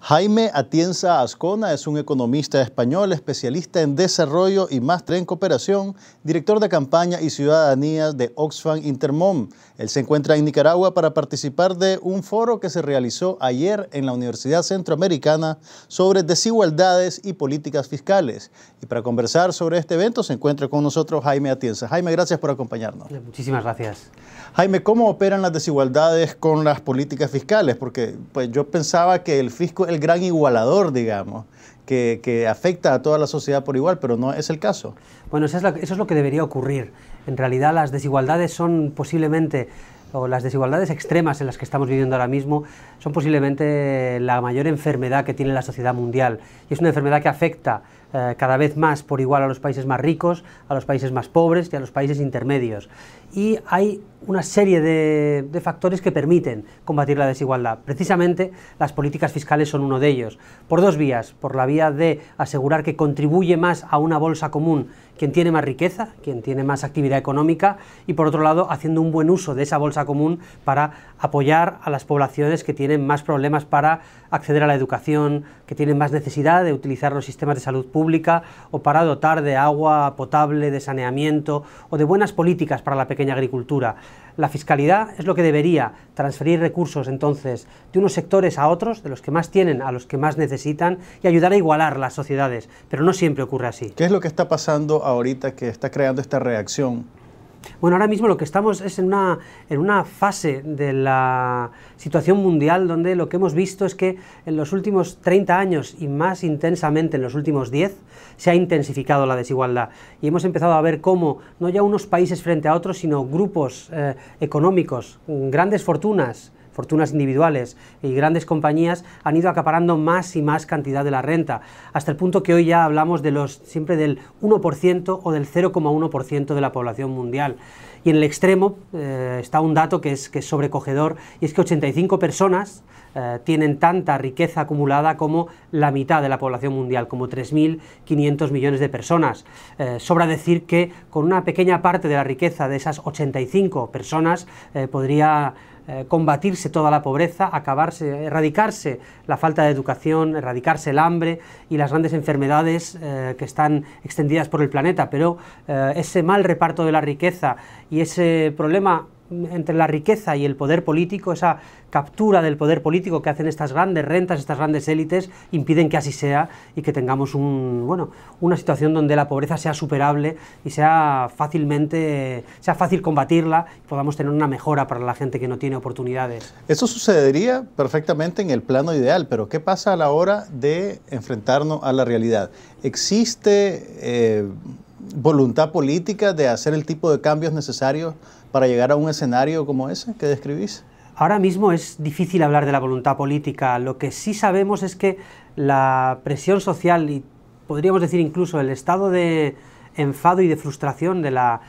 Jaime Atienza Ascona es un economista español, especialista en desarrollo y máster en cooperación, director de campaña y ciudadanía de Oxfam Intermón. Él se encuentra en Nicaragua para participar de un foro que se realizó ayer en la Universidad Centroamericana sobre desigualdades y políticas fiscales. Y para conversar sobre este evento se encuentra con nosotros Jaime Atienza. Jaime, gracias por acompañarnos. Muchísimas gracias. Jaime, ¿cómo operan las desigualdades con las políticas fiscales? Porque pues, yo pensaba que el fisco el gran igualador, digamos, que, afecta a toda la sociedad por igual, pero no es el caso. Bueno, eso es lo que debería ocurrir. En realidad las desigualdades son posiblemente o las desigualdades extremas en las que estamos viviendo ahora mismo son posiblemente la mayor enfermedad que tiene la sociedad mundial. Y es una enfermedad que afecta eh, cada vez más por igual a los países más ricos, a los países más pobres y a los países intermedios. Y hay una serie de, de factores que permiten combatir la desigualdad. Precisamente las políticas fiscales son uno de ellos. Por dos vías. Por la vía de asegurar que contribuye más a una bolsa común quien tiene más riqueza, quien tiene más actividad económica y por otro lado haciendo un buen uso de esa bolsa común para apoyar a las poblaciones que tienen más problemas para acceder a la educación, que tienen más necesidad de utilizar los sistemas de salud pública o para dotar de agua potable, de saneamiento o de buenas políticas para la pequeña agricultura. La fiscalidad es lo que debería transferir recursos entonces de unos sectores a otros, de los que más tienen a los que más necesitan y ayudar a igualar las sociedades, pero no siempre ocurre así. ¿Qué es lo que está pasando ahorita que está creando esta reacción bueno, ahora mismo lo que estamos es en una, fase de la situación mundial donde lo que hemos visto es que en los últimos 30 años y más intensamente en los últimos 10 se ha intensificado la desigualdad y hemos empezado a ver cómo no ya unos países frente a otros, sino grupos eh, económicos, grandes fortunas, fortunas individuales y grandes compañías han ido acaparando más y más cantidad de la renta, hasta el punto que hoy ya hablamos de los, siempre del 1% o del 0,1% de la población mundial. Y en el extremo eh, está un dato que es, que sobrecogedor, y es que 85 personas eh, tienen tanta riqueza acumulada como la mitad de la población mundial, como 3.500 millones de personas. Eh, sobra decir que con una pequeña parte de la riqueza de esas 85 personas podría eh, combatirse toda la pobreza, acabarse, erradicarse la falta de educación, erradicarse el hambre y las grandes enfermedades eh, que están extendidas por el planeta. Pero eh, ese mal reparto de la riqueza y ese problema entre la riqueza y el poder político, esa captura del poder político que hacen estas grandes rentas, estas grandes élites, impiden que así sea y que tengamos bueno, una situación donde la pobreza sea superable y sea fácilmente, sea fácil combatirla y podamos tener una mejora para la gente que no tiene oportunidades. Eso sucedería perfectamente en el plano ideal, pero ¿qué pasa a la hora de enfrentarnos a la realidad? ¿Existe eh, voluntad política de hacer el tipo de cambios necesarios? para llegar a un escenario como ese que describís? Ahora mismo es difícil hablar de la voluntad política. Lo que sí sabemos es que la presión social y podríamos decir incluso el estado de enfado y de frustración de la,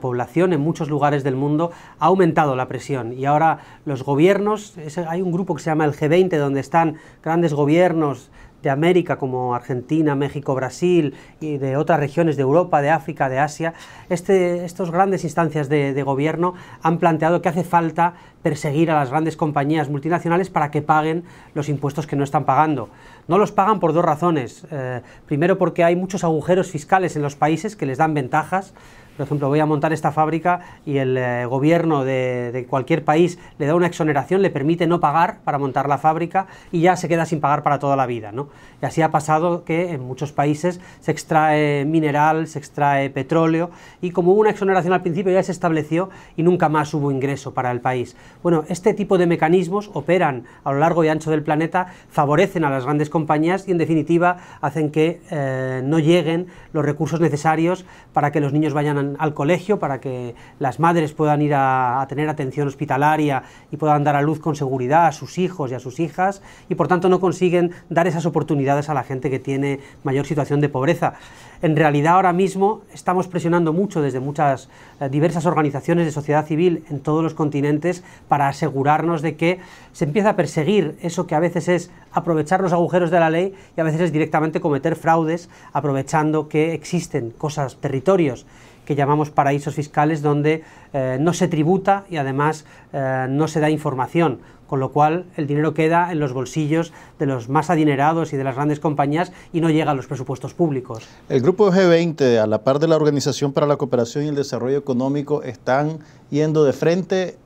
población en muchos lugares del mundo ha aumentado la presión. Y ahora los gobiernos, hay un grupo que se llama el G20, donde están grandes gobiernos, de América como Argentina, México, Brasil y de otras regiones de Europa, de África, de Asia, estas grandes instancias de, gobierno han planteado que hace falta perseguir a las grandes compañías multinacionales para que paguen los impuestos que no están pagando. No los pagan por dos razones. Eh, primero porque hay muchos agujeros fiscales en los países que les dan ventajas por ejemplo, voy a montar esta fábrica y el eh, gobierno de, cualquier país le da una exoneración, le permite no pagar para montar la fábrica y ya se queda sin pagar para toda la vida. ¿no? Y así ha pasado que en muchos países se extrae mineral, se extrae petróleo y como hubo una exoneración al principio ya se estableció y nunca más hubo ingreso para el país. Bueno, este tipo de mecanismos operan a lo largo y ancho del planeta, favorecen a las grandes compañías y en definitiva hacen que eh, no lleguen los recursos necesarios para que los niños vayan a al colegio, para que las madres puedan ir a, tener atención hospitalaria y puedan dar a luz con seguridad a sus hijos y a sus hijas, y por tanto no consiguen dar esas oportunidades a la gente que tiene mayor situación de pobreza. En realidad ahora mismo estamos presionando mucho desde muchas eh, diversas organizaciones de sociedad civil en todos los continentes para asegurarnos de que se empieza a perseguir eso que a veces es aprovechar los agujeros de la ley y a veces es directamente cometer fraudes aprovechando que existen cosas, territorios que llamamos paraísos fiscales donde eh, no se tributa y además eh, no se da información, con lo cual el dinero queda en los bolsillos de los más adinerados y de las grandes compañías y no llega a los presupuestos públicos. El grupo G20, a la par de la Organización para la Cooperación y el Desarrollo Económico, están yendo de frente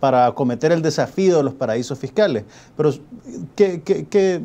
para acometer el desafío de los paraísos fiscales. Pero, ¿qué,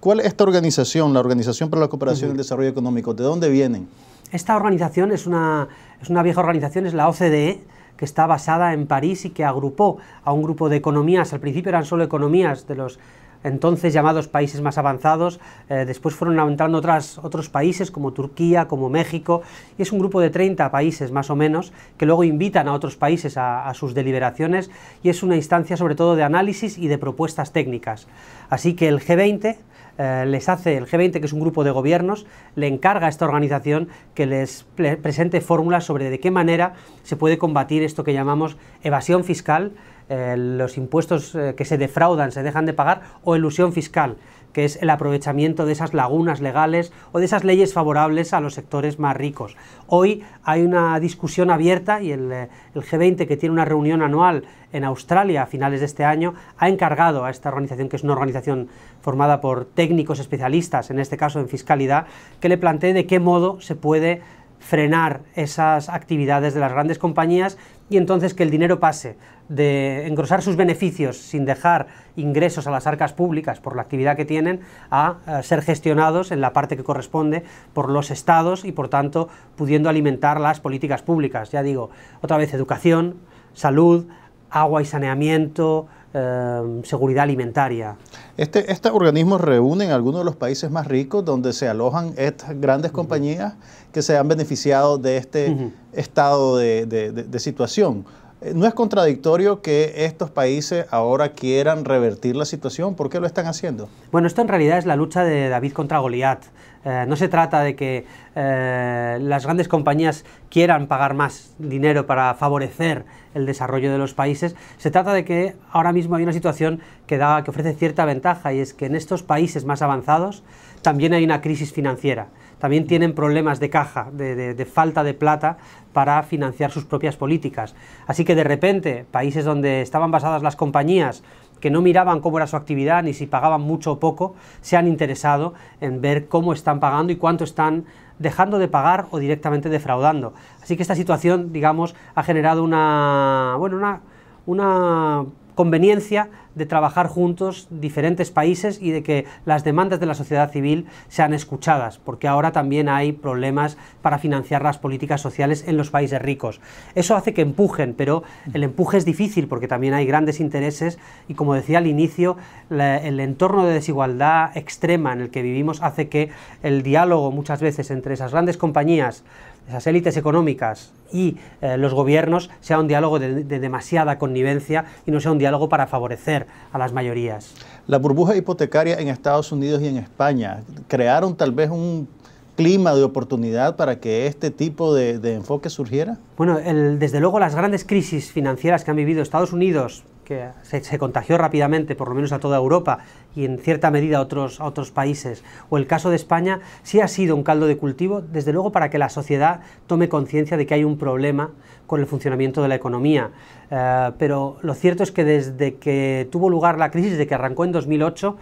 cuál es esta organización, la Organización para la Cooperación y el Desarrollo Económico? ¿De dónde vienen? Esta organización es una, es una vieja organización, es la OCDE, que está basada en París y que agrupó a un grupo de economías, al principio eran solo economías de los entonces llamados países más avanzados, eh, después fueron aumentando otras, otros países como Turquía, como México, y es un grupo de 30 países más o menos que luego invitan a otros países a, a sus deliberaciones y es una instancia sobre todo de análisis y de propuestas técnicas. Así que el G20 eh, les hace el G20, que es un grupo de gobiernos, le encarga a esta organización que les presente fórmulas sobre de qué manera se puede combatir esto que llamamos evasión fiscal, eh, los impuestos eh, que se defraudan, se dejan de pagar, o elusión fiscal, que es el aprovechamiento de esas lagunas legales o de esas leyes favorables a los sectores más ricos. Hoy hay una discusión abierta y el, eh, G20, que tiene una reunión anual en Australia a finales de este año, ha encargado a esta organización, que es una organización formada por técnicos especialistas, en este caso en fiscalidad, que le plantee de qué modo se puede frenar esas actividades de las grandes compañías y entonces que el dinero pase de engrosar sus beneficios sin dejar ingresos a las arcas públicas por la actividad que tienen a, eh, ser gestionados en la parte que corresponde por los estados y por tanto pudiendo alimentar las políticas públicas. Ya digo, otra vez educación, salud, agua y saneamiento, eh, seguridad alimentaria. Este, este, organismo reúne en algunos de los países más ricos donde se alojan estas grandes compañías que se han beneficiado de este estado de situación. Eh, no es contradictorio que estos países ahora quieran revertir la situación. ¿Por qué lo están haciendo? Bueno, esto en realidad es la lucha de David contra Goliat. Eh, no se trata de que eh, las grandes compañías quieran pagar más dinero para favorecer el desarrollo de los países. Se trata de que ahora mismo hay una situación que, que ofrece cierta ventaja y es que en estos países más avanzados también hay una crisis financiera también tienen problemas de caja, de, falta de plata para financiar sus propias políticas. Así que de repente, países donde estaban basadas las compañías, que no miraban cómo era su actividad ni si pagaban mucho o poco, se han interesado en ver cómo están pagando y cuánto están dejando de pagar o directamente defraudando. Así que esta situación, digamos, ha generado una, bueno, una conveniencia de trabajar juntos diferentes países y de que las demandas de la sociedad civil sean escuchadas, porque ahora también hay problemas para financiar las políticas sociales en los países ricos. Eso hace que empujen, pero el empuje es difícil porque también hay grandes intereses y como decía al inicio, el entorno de desigualdad extrema en el que vivimos hace que el diálogo muchas veces entre esas grandes compañías esas élites económicas y eh, los gobiernos sea un diálogo de, demasiada connivencia y no sea un diálogo para favorecer a las mayorías. La burbuja hipotecaria en Estados Unidos y en España crearon tal vez un clima de oportunidad para que este tipo de, enfoque surgiera? Bueno, desde luego las grandes crisis financieras que han vivido Estados Unidos que se, contagió rápidamente, por lo menos a toda Europa y en cierta medida a otros, países, o el caso de España, sí ha sido un caldo de cultivo, desde luego para que la sociedad tome conciencia de que hay un problema con el funcionamiento de la economía. Eh, pero lo cierto es que desde que tuvo lugar la crisis, desde que arrancó en 2008,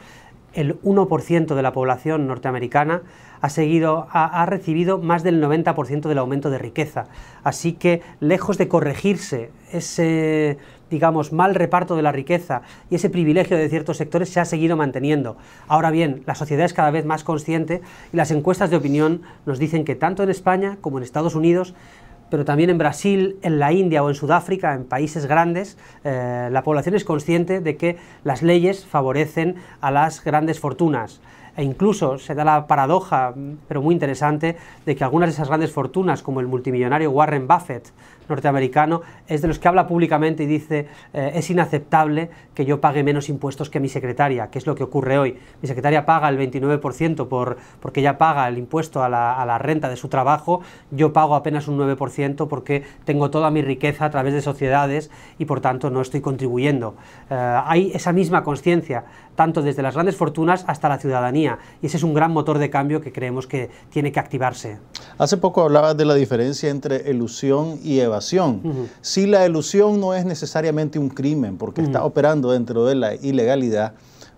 el 1% de la población norteamericana ha, seguido, ha recibido más del 90% del aumento de riqueza. Así que, lejos de corregirse ese digamos, mal reparto de la riqueza y ese privilegio de ciertos sectores se ha seguido manteniendo. Ahora bien, la sociedad es cada vez más consciente y las encuestas de opinión nos dicen que tanto en España como en Estados Unidos pero también en Brasil, en la India o en Sudáfrica, en países grandes, eh, la población es consciente de que las leyes favorecen a las grandes fortunas. E incluso se da la paradoja, pero muy interesante, de que algunas de esas grandes fortunas, como el multimillonario Warren Buffett, norteamericano, es de los que habla públicamente y dice, eh, es inaceptable que yo pague menos impuestos que mi secretaria, que es lo que ocurre hoy. Mi secretaria paga el 29% por, porque ella paga el impuesto a la, renta de su trabajo, yo pago apenas un 9% porque tengo toda mi riqueza a través de sociedades y por tanto no estoy contribuyendo. Eh, hay esa misma conciencia, tanto desde las grandes fortunas hasta la ciudadanía, y ese es un gran motor de cambio que creemos que tiene que activarse. Hace poco hablabas de la diferencia entre elusión y evasión si la elusión no es necesariamente un crimen porque está operando dentro de la ilegalidad,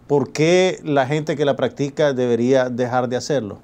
¿por qué la gente que la practica debería dejar de hacerlo?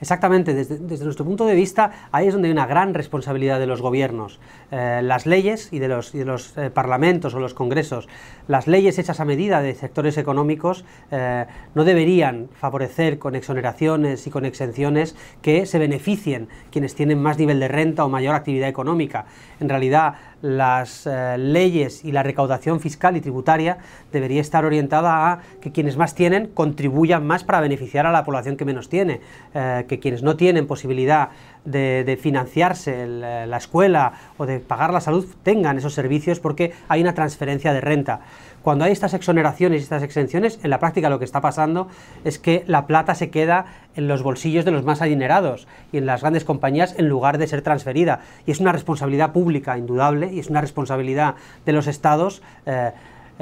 Exactamente, desde, nuestro punto de vista, ahí es donde hay una gran responsabilidad de los gobiernos. Eh, las leyes y de los, eh, parlamentos o los congresos, las leyes hechas a medida de sectores económicos eh, no deberían favorecer con exoneraciones y con exenciones que se beneficien quienes tienen más nivel de renta o mayor actividad económica. En realidad, las eh, leyes y la recaudación fiscal y tributaria debería estar orientada a que quienes más tienen contribuyan más para beneficiar a la población que menos tiene, eh, que quienes no tienen posibilidad de, financiarse eh, la escuela o de pagar la salud tengan esos servicios porque hay una transferencia de renta. Cuando hay estas exoneraciones y estas exenciones, en la práctica lo que está pasando es que la plata se queda en los bolsillos de los más adinerados y en las grandes compañías en lugar de ser transferida. Y es una responsabilidad pública indudable y es una responsabilidad de los estados. Eh,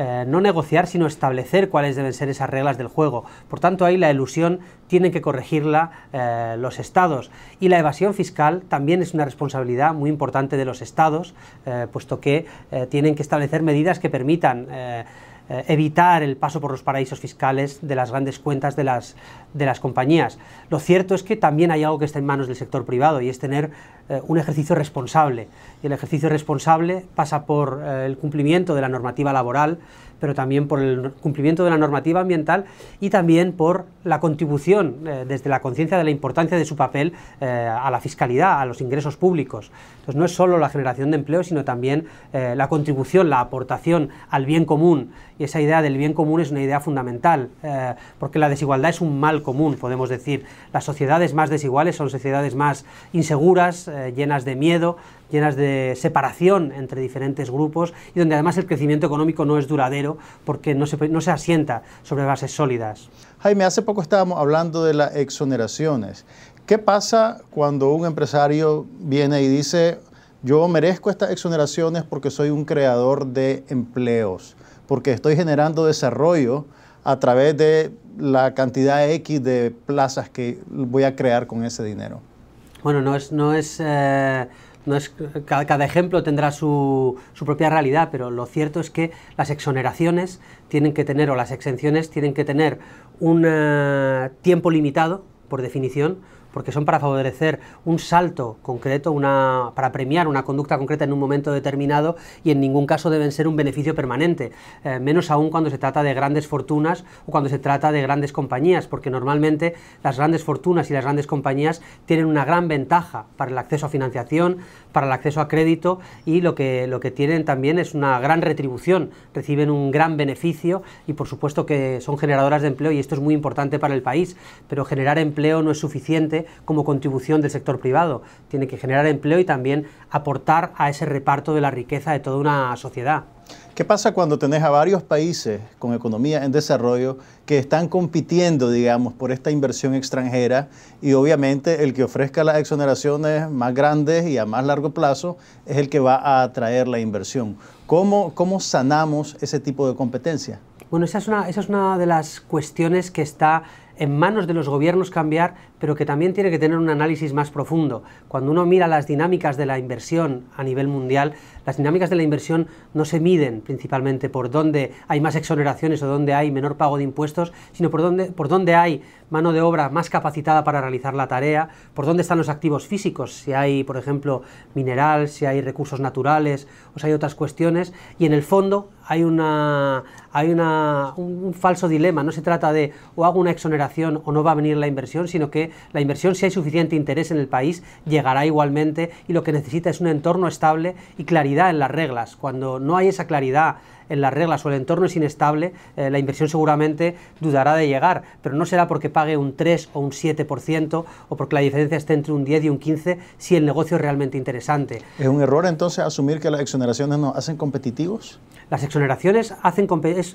eh, no negociar, sino establecer cuáles deben ser esas reglas del juego. Por tanto, ahí la ilusión tienen que corregirla eh, los estados. Y la evasión fiscal también es una responsabilidad muy importante de los estados, eh, puesto que tienen que establecer medidas que permitan eh, evitar el paso por los paraísos fiscales de las grandes cuentas de las, compañías. Lo cierto es que también hay algo que está en manos del sector privado y es tener eh, un ejercicio responsable. Y el ejercicio responsable pasa por eh, el cumplimiento de la normativa laboral pero también por el cumplimiento de la normativa ambiental y también por la contribución eh, desde la conciencia de la importancia de su papel eh, a la fiscalidad, a los ingresos públicos. Entonces no es solo la generación de empleo, sino también eh, la contribución, la aportación al bien común. Y esa idea del bien común es una idea fundamental, porque la desigualdad es un mal común, podemos decir. Las sociedades más desiguales son sociedades más inseguras, llenas de miedo, llenas de separación entre diferentes grupos y donde además el crecimiento económico no es duradero porque no se, no se asienta sobre bases sólidas. Jaime, hace poco estábamos hablando de las exoneraciones. ¿Qué pasa cuando un empresario viene y dice, yo merezco estas exoneraciones porque soy un creador de empleos, porque estoy generando desarrollo a través de la cantidad X de plazas que voy a crear con ese dinero? Bueno, no es, no es eh, cada, ejemplo tendrá su, su, propia realidad, pero lo cierto es que las exoneraciones tienen que tener, o las exenciones tienen que tener un eh, tiempo limitado, por definición, porque son para favorecer un salto concreto, una, para premiar una conducta concreta en un momento determinado y en ningún caso deben ser un beneficio permanente, eh, menos aún cuando se trata de grandes fortunas o cuando se trata de grandes compañías, porque normalmente las grandes fortunas y las grandes compañías tienen una gran ventaja para el acceso a financiación, para el acceso a crédito y lo que, lo que tienen también es una gran retribución, reciben un gran beneficio y por supuesto que son generadoras de empleo y esto es muy importante para el país, pero generar empleo no es suficiente como contribución del sector privado, tiene que generar empleo y también aportar a ese reparto de la riqueza de toda una sociedad. ¿Qué pasa cuando tenés a varios países con economía en desarrollo que están compitiendo, digamos, por esta inversión extranjera y obviamente el que ofrezca las exoneraciones más grandes y a más largo plazo es el que va a atraer la inversión? ¿Cómo, sanamos ese tipo de competencia? Bueno, esa es, una, esa es una de las cuestiones que está en manos de los gobiernos cambiar pero que también tiene que tener un análisis más profundo. Cuando uno mira las dinámicas de la inversión a nivel mundial, las dinámicas de la inversión no se miden principalmente por dónde hay más exoneraciones o dónde hay menor pago de impuestos, sino por dónde, por dónde hay mano de obra más capacitada para realizar la tarea, por dónde están los activos físicos, si hay, por ejemplo, mineral, si hay recursos naturales o si hay otras cuestiones, y en el fondo hay, una, hay un, falso dilema, no se trata de o hago una exoneración o no va a venir la inversión, sino que la inversión, si hay suficiente interés en el país, llegará igualmente y lo que necesita es un entorno estable y claridad en las reglas. Cuando no hay esa claridad en las reglas o el entorno es inestable, eh, la inversión seguramente dudará de llegar, pero no será porque pague un 3 o un 7% o porque la diferencia esté entre un 10 y un 15 si el negocio es realmente interesante. ¿Es un error entonces asumir que las exoneraciones no hacen competitivos? Las exoneraciones hacen,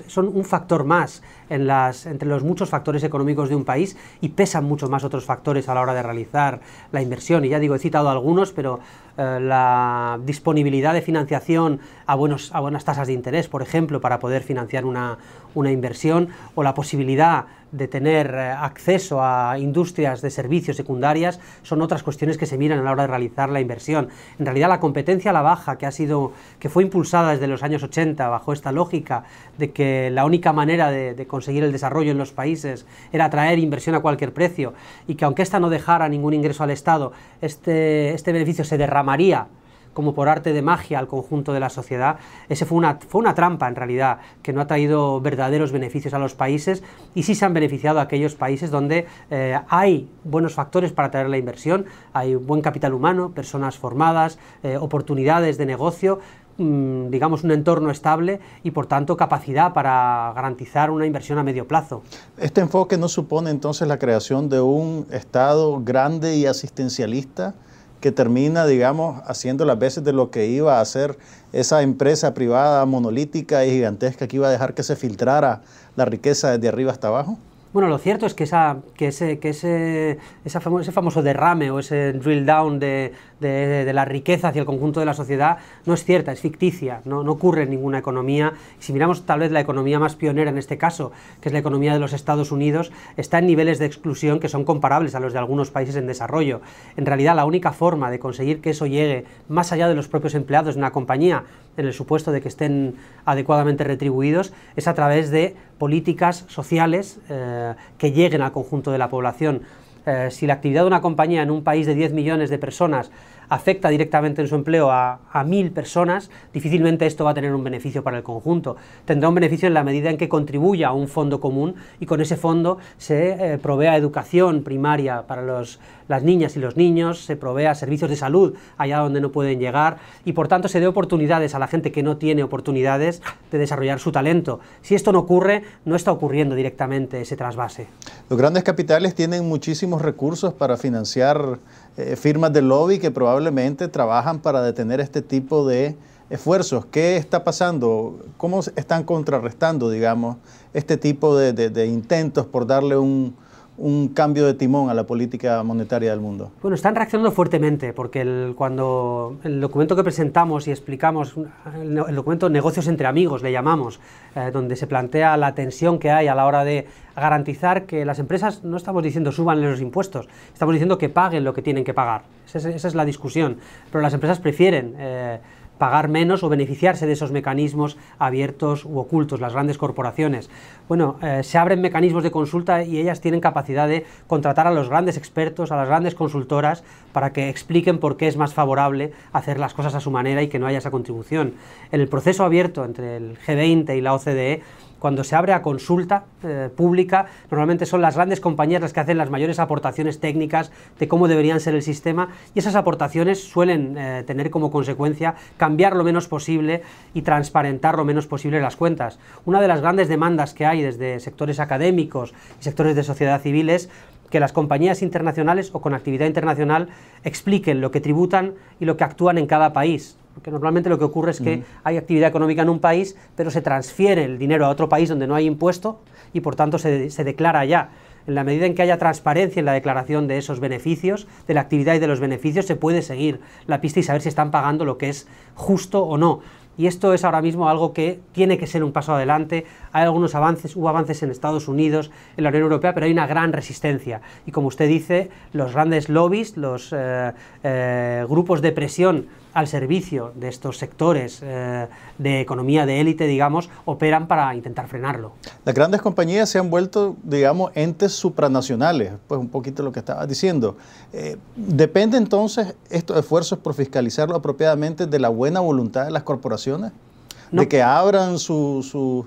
son un factor más entre los muchos factores económicos de un país y pesan mucho más otros factores a la hora de realizar la inversión. Y ya digo, he citado algunos, pero eh, la disponibilidad de financiación a, buenos, a buenas tasas de interés, por ejemplo, para poder financiar una, una inversión, o la posibilidad de tener eh, acceso a industrias de servicios secundarias son otras cuestiones que se miran a la hora de realizar la inversión. En realidad la competencia a la baja que ha sido que fue impulsada desde los años 80 bajo esta lógica de que la única manera de, conseguir el desarrollo en los países era atraer inversión a cualquier precio y que aunque esta no dejara ningún ingreso al Estado, este, este beneficio se derramaría como por arte de magia al conjunto de la sociedad. Ese fue una, trampa en realidad, que no ha traído verdaderos beneficios a los países y sí se han beneficiado aquellos países donde eh, hay buenos factores para traer la inversión, hay buen capital humano, personas formadas, eh, oportunidades de negocio mm, digamos, un entorno estable y, por tanto, capacidad para garantizar una inversión a medio plazo. ¿Este enfoque no supone entonces la creación de un Estado grande y asistencialista? que termina, digamos, haciendo las veces de lo que iba a hacer esa empresa privada monolítica y gigantesca que iba a dejar que se filtrara la riqueza desde arriba hasta abajo? Bueno, lo cierto es que, esa, que, ese, que ese famoso derrame o ese drill down de, la riqueza hacia el conjunto de la sociedad no es cierta, es ficticia, no, no ocurre en ninguna economía. Si miramos tal vez la economía más pionera en este caso, que es la economía de los Estados Unidos, está en niveles de exclusión que son comparables a los de algunos países en desarrollo. En realidad, la única forma de conseguir que eso llegue más allá de los propios empleados de una compañía, en el supuesto de que estén adecuadamente retribuidos, es a través de políticas sociales eh, que lleguen al conjunto de la población. Eh, si la actividad de una compañía en un país de 10 millones de personas afecta directamente en su empleo a, mil personas, difícilmente esto va a tener un beneficio para el conjunto. Tendrá un beneficio en la medida en que contribuya a un fondo común y con ese fondo se eh, provea educación primaria para las niñas y los niños, se provea servicios de salud allá donde no pueden llegar y por tanto se dé oportunidades a la gente que no tiene oportunidades de desarrollar su talento. Si esto no ocurre, no está ocurriendo directamente ese trasvase. Los grandes capitales tienen muchísimos recursos para financiar eh, firmas de lobby que probablemente trabajan para detener este tipo de esfuerzos. ¿Qué está pasando? ¿Cómo están contrarrestando, digamos, este tipo de intentos por darle un, un cambio de timón a la política monetaria del mundo? Bueno, están reaccionando fuertemente, porque cuando el documento que presentamos y explicamos, el, documento Negocios entre Amigos le llamamos, eh, donde se plantea la tensión que hay a la hora de garantizar que las empresas, no estamos diciendo suban los impuestos, estamos diciendo que paguen lo que tienen que pagar. Esa es, la discusión, pero las empresas prefieren... Eh, pagar menos o beneficiarse de esos mecanismos abiertos u ocultos, las grandes corporaciones. Bueno, eh, se abren mecanismos de consulta y ellas tienen capacidad de contratar a los grandes expertos, a las grandes consultoras, para que expliquen por qué es más favorable hacer las cosas a su manera y que no haya esa contribución. En el proceso abierto entre el G20 y la OCDE, cuando se abre a consulta eh, pública, normalmente son las grandes compañías las que hacen las mayores aportaciones técnicas de cómo deberían ser el sistema y esas aportaciones suelen eh, tener como consecuencia cambiar lo menos posible y transparentar lo menos posible las cuentas. Una de las grandes demandas que hay desde sectores académicos y sectores de sociedad civil es que las compañías internacionales o con actividad internacional expliquen lo que tributan y lo que actúan en cada país porque normalmente lo que ocurre es que hay actividad económica en un país, pero se transfiere el dinero a otro país donde no hay impuesto y por tanto se, declara ya. En la medida en que haya transparencia en la declaración de esos beneficios, de la actividad y de los beneficios, se puede seguir la pista y saber si están pagando lo que es justo o no. Y esto es ahora mismo algo que tiene que ser un paso adelante. Hay algunos avances, hubo avances en Estados Unidos, en la Unión Europea, pero hay una gran resistencia. Y como usted dice, los grandes lobbies, los eh, eh, grupos de presión al servicio de estos sectores eh, de economía de élite, digamos, operan para intentar frenarlo. Las grandes compañías se han vuelto, digamos, entes supranacionales, pues un poquito lo que estabas diciendo. Eh, ¿Depende entonces estos esfuerzos por fiscalizarlo apropiadamente de la buena voluntad de las corporaciones? de que abran su,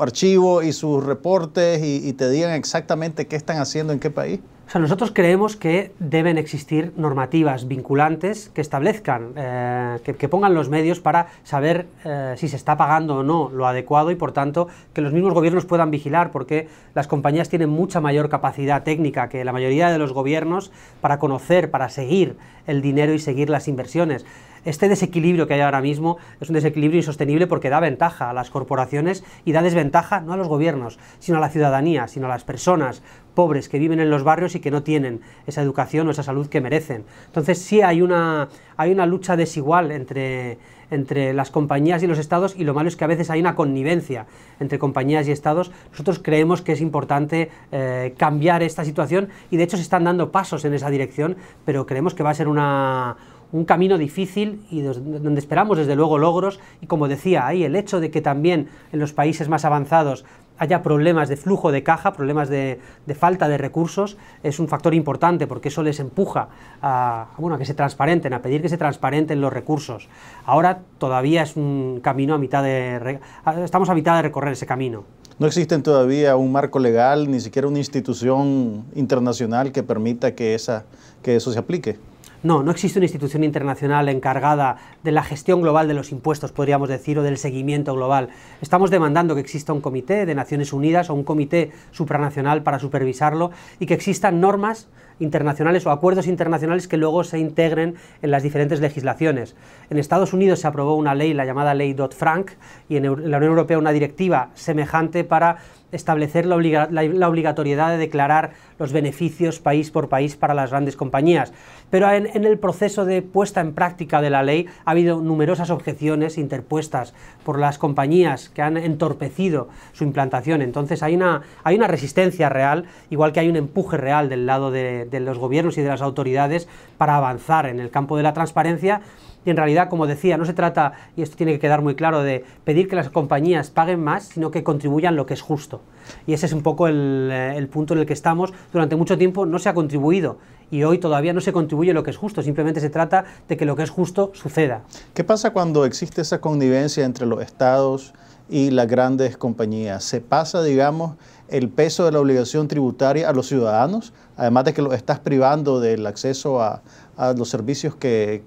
archivo y sus reportes y, te digan exactamente qué están haciendo en qué país? sea, nosotros creemos que deben existir normativas vinculantes que establezcan, eh, que, pongan los medios para saber eh, si se está pagando o no lo adecuado y, por tanto, que los mismos gobiernos puedan vigilar, porque las compañías tienen mucha mayor capacidad técnica que la mayoría de los gobiernos para conocer, para seguir el dinero y seguir las inversiones. Este desequilibrio que hay ahora mismo es un desequilibrio insostenible porque da ventaja a las corporaciones y da desventaja no a los gobiernos, sino a la ciudadanía, sino a las personas pobres que viven en los barrios y que no tienen esa educación o esa salud que merecen. Entonces sí hay una, hay una lucha desigual entre, entre las compañías y los estados y lo malo es que a veces hay una connivencia entre compañías y estados. Nosotros creemos que es importante eh, cambiar esta situación y de hecho se están dando pasos en esa dirección, pero creemos que va a ser una un camino difícil y donde esperamos desde luego logros y como decía ahí el hecho de que también en los países más avanzados haya problemas de flujo de caja, problemas de, falta de recursos, es un factor importante porque eso les empuja a, bueno, a que se transparenten, a pedir que se transparenten los recursos. Ahora todavía es un camino a mitad de... estamos a mitad de recorrer ese camino. No existe todavía un marco legal, ni siquiera una institución internacional que permita que, esa, que eso se aplique. No, no existe una institución internacional encargada de la gestión global de los impuestos, podríamos decir, o del seguimiento global. Estamos demandando que exista un comité de Naciones Unidas o un comité supranacional para supervisarlo y que existan normas internacionales o acuerdos internacionales que luego se integren en las diferentes legislaciones. En Estados Unidos se aprobó una ley, la llamada ley Dodd-Frank, y en la Unión Europea una directiva semejante para establecer la, obligatoriedad de declarar los beneficios país por país para las grandes compañías. Pero en, el proceso de puesta en práctica de la ley ha habido numerosas objeciones interpuestas por las compañías que han entorpecido su implantación. Entonces hay una, resistencia real, igual que hay un empuje real del lado de, los gobiernos y de las autoridades para avanzar en el campo de la transparencia y en realidad, como decía, no se trata, y esto tiene que quedar muy claro, de pedir que las compañías paguen más, sino que contribuyan lo que es justo. Y ese es un poco el eh, punto en el que estamos. Durante mucho tiempo no se ha contribuido y hoy todavía no se contribuye lo que es justo, simplemente se trata de que lo que es justo suceda. ¿Qué pasa cuando existe esa connivencia entre los estados y las grandes compañías? ¿Se pasa, digamos, el peso de la obligación tributaria a los ciudadanos, además de que los estás privando del acceso a, a los servicios que,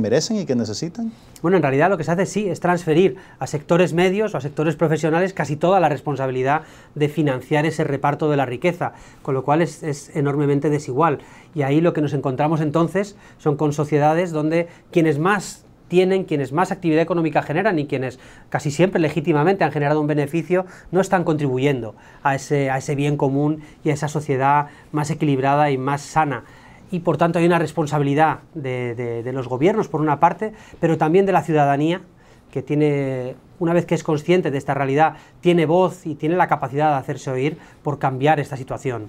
merecen y que necesitan? Bueno, en realidad lo que se hace sí es transferir a sectores medios o a sectores profesionales casi toda la responsabilidad de financiar ese reparto de la riqueza, con lo cual es, enormemente desigual. Y ahí lo que nos encontramos entonces son con sociedades donde quienes más tienen, quienes más actividad económica generan y quienes casi siempre legítimamente han generado un beneficio, no están contribuyendo a ese, a ese bien común y a esa sociedad más equilibrada y más sana y por tanto hay una responsabilidad de, los gobiernos por una parte, pero también de la ciudadanía que tiene, una vez que es consciente de esta realidad, tiene voz y tiene la capacidad de hacerse oír por cambiar esta situación.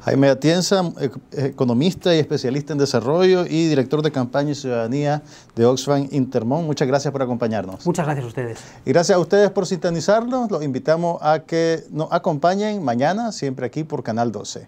Jaime Atienza, economista y especialista en desarrollo y director de campaña y ciudadanía de Oxfam Intermón. Muchas gracias por acompañarnos. Muchas gracias a ustedes. Y gracias a ustedes por sintonizarnos. Los invitamos a que nos acompañen mañana, siempre aquí por Canal 12.